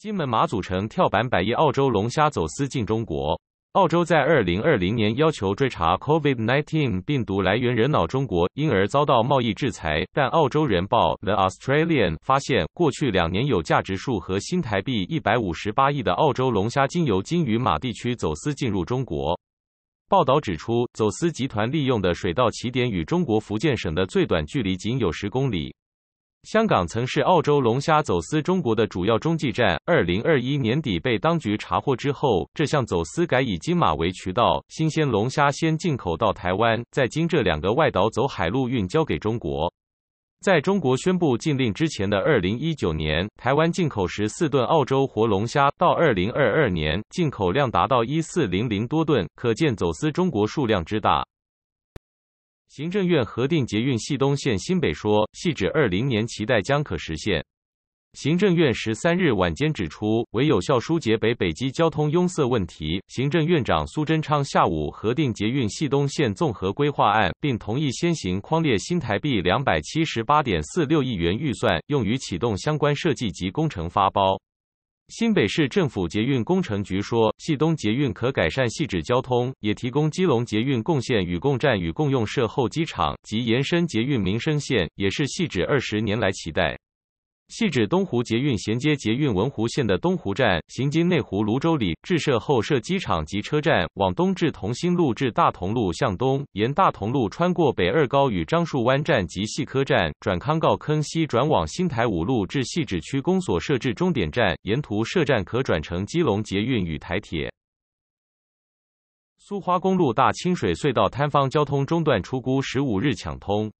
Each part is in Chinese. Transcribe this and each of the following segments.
金门马组成跳板，百亿澳洲龙虾走私进中国。澳洲在2020年要求追查 COVID-19 病毒来源人脑中国，因而遭到贸易制裁。但澳洲人报 The Australian 发现，过去两年有价值数和新台币158亿的澳洲龙虾经由金鱼马地区走私进入中国。报道指出，走私集团利用的水道起点与中国福建省的最短距离仅有十公里。香港曾是澳洲龙虾走私中国的主要中继站。2021年底被当局查获之后，这项走私改以金马为渠道，新鲜龙虾先进口到台湾，再经这两个外岛走海陆运交给中国。在中国宣布禁令之前的2019年，台湾进口十四吨澳洲活龙虾；到2022年，进口量达到1400多吨，可见走私中国数量之大。行政院核定捷运系东线新北说，系指二零年期待将可实现。行政院十三日晚间指出，为有效疏解北北基交通拥塞问题，行政院长苏贞昌下午核定捷运系东线综合规划案，并同意先行框列新台币两百七十八点四六亿元预算，用于启动相关设计及工程发包。新北市政府捷运工程局说，系东捷运可改善系止交通，也提供基隆捷运共线、与共站、与共用设候机场及延伸捷运民生线，也是系止二十年来期待。细指东湖捷运衔接捷运文湖线的东湖站，行经内湖、泸州里，至设后设机场及车站，往东至同心路至大同路，向东沿大同路穿过北二高与樟树湾站及细科站，转康告坑西转往新台五路至细址区公所设置终点站，沿途设站可转乘基隆捷运与台铁。苏花公路大清水隧道坍方交通中断，出估十五日抢通。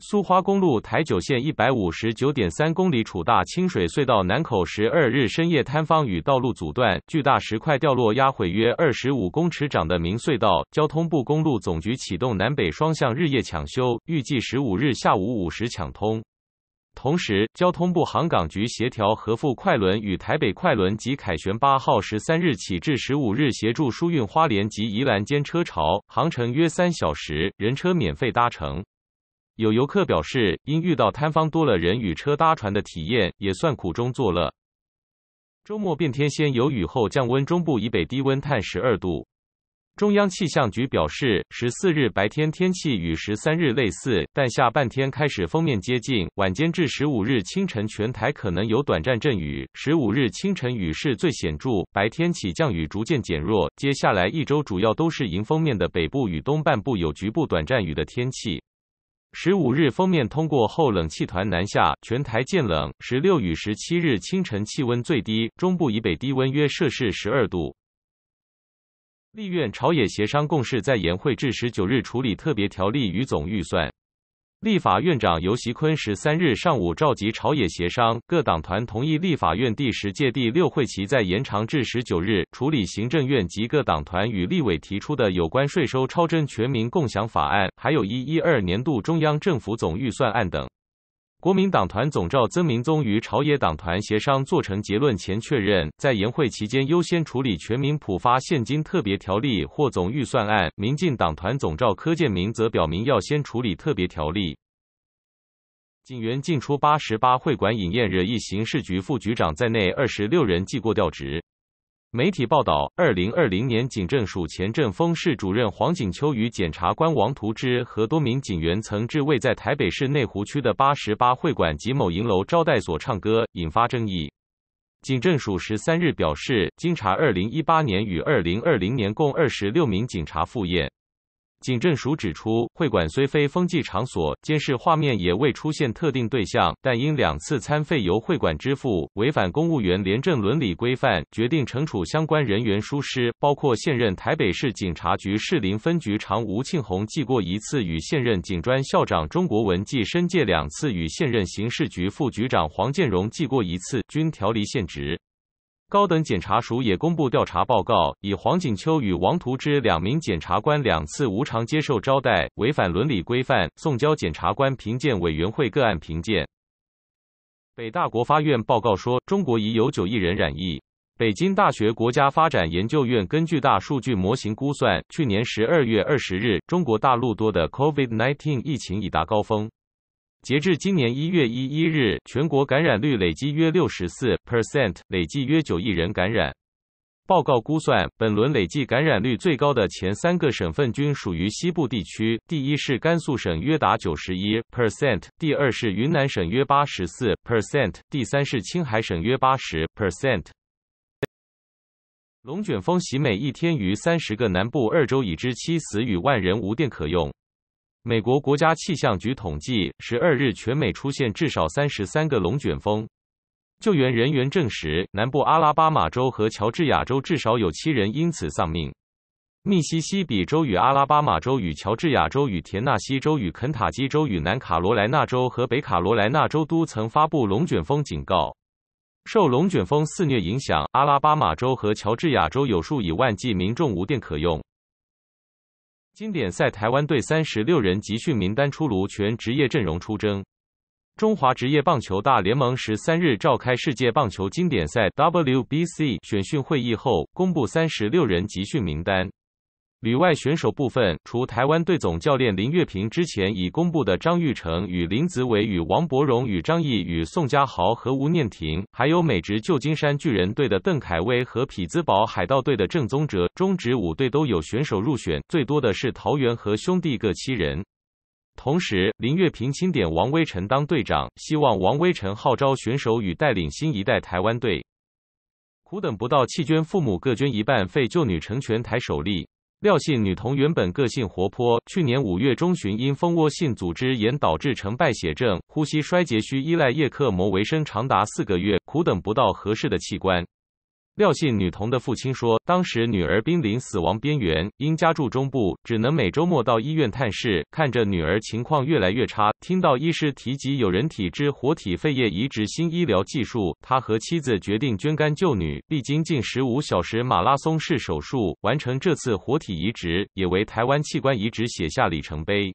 苏花公路台九线一百五十九点三公里处大清水隧道南口，十二日深夜坍方与道路阻断，巨大石块掉落压毁约二十五公尺长的明隧道。交通部公路总局启动南北双向日夜抢修，预计十五日下午五时抢通。同时，交通部航港局协调和富快轮与台北快轮及凯旋八号，十三日起至十五日协助疏运花莲及宜兰间车潮，航程约三小时，人车免费搭乘。有游客表示，因遇到摊方多了人与车搭船的体验也算苦中作乐。周末变天先有雨后降温，中部以北低温探十二度。中央气象局表示，十四日白天天气与十三日类似，但下半天开始封面接近，晚间至十五日清晨全台可能有短暂阵雨，十五日清晨雨势最显著，白天起降雨逐渐减弱。接下来一周主要都是迎封面的北部与东半部有局部短暂雨的天气。十五日封面通过后，冷气团南下，全台渐冷。十六与十七日清晨气温最低，中部以北低温约摄氏十二度。立院朝野协商共识，在延会至十九日处理特别条例与总预算。立法院长尤习坤十三日上午召集朝野协商，各党团同意立法院第十届第六会期在延长至十九日，处理行政院及各党团与立委提出的有关税收超征全民共享法案，还有一一二年度中央政府总预算案等。国民党团总召曾明宗与朝野党团协商做成结论前确认，在研会期间优先处理全民普发现金特别条例或总预算案。民进党团总召柯建明则表明要先处理特别条例。警员进出八十八会馆饮宴惹一刑事局副局长在内二十六人记过调职。媒体报道，二零二零年警政署前政风室主任黄景秋与检察官王图之和多名警员曾至位在台北市内湖区的八十八会馆及某银楼招待所唱歌，引发争议。警政署十三日表示，经查，二零一八年与二零二零年共二十六名警察赴宴。警政署指出，会馆虽非风纪场所，监视画面也未出现特定对象，但因两次餐费由会馆支付，违反公务员廉政伦理规范，决定惩处相关人员疏失，包括现任台北市警察局士林分局长吴庆宏记过一次，与现任警专校长钟国文记申诫两次，与现任刑事局副局长黄建荣记过一次，均调离现职。高等检察署也公布调查报告，以黄景秋与王图之两名检察官两次无偿接受招待，违反伦理规范，送交检察官评鉴委员会个案评鉴。北大国发院报告说，中国已有九亿人染疫。北京大学国家发展研究院根据大数据模型估算，去年十二月二十日，中国大陆多的 COVID-19 疫情已达高峰。截至今年一月一一日，全国感染率累计约六十四 percent，累计约九亿人感染。报告估算，本轮累计感染率最高的前三个省份均属于西部地区：第一是甘肃省，约达九十一 percent；第二是云南省，约八十四 percent；第三是青海省，约八十 percent。龙卷风袭美一天，逾三十个南部二州已知七死与万人无电可用。美国国家气象局统计，十二日全美出现至少三十三个龙卷风。救援人员证实，南部阿拉巴马州和乔治亚州至少有七人因此丧命。密西西比州与阿拉巴马州与乔治亚州与田纳西州与肯塔基州与南卡罗来纳州和北卡罗来纳州都曾发布龙卷风警告。受龙卷风肆虐影响，阿拉巴马州和乔治亚州有数以万计民众无电可用。经典赛台湾队三十六人集训名单出炉，全职业阵容出征。中华职业棒球大联盟十三日召开世界棒球经典赛 （WBC） 选训会议后，公布三十六人集训名单。旅外选手部分，除台湾队总教练林月平之前已公布的张玉成与林子伟与王伯荣与张毅与宋家豪和吴念婷，还有美职旧金山巨人队的邓凯威和匹兹堡海盗队的郑宗哲，中职五队都有选手入选，最多的是桃园和兄弟各七人。同时，林月平钦点王威臣当队长，希望王威臣号召选手与带领新一代台湾队。苦等不到弃捐父母各捐一半费救女成全台首例。廖姓女童原本个性活泼，去年五月中旬因蜂窝性组织炎导致成败血症、呼吸衰竭，需依赖叶克膜维生长达四个月，苦等不到合适的器官。廖姓女童的父亲说：“当时女儿濒临死亡边缘，因家住中部，只能每周末到医院探视。看着女儿情况越来越差，听到医师提及有人体之活体肺叶移植新医疗技术，他和妻子决定捐肝救女。历经近十五小时马拉松式手术，完成这次活体移植，也为台湾器官移植写下里程碑。”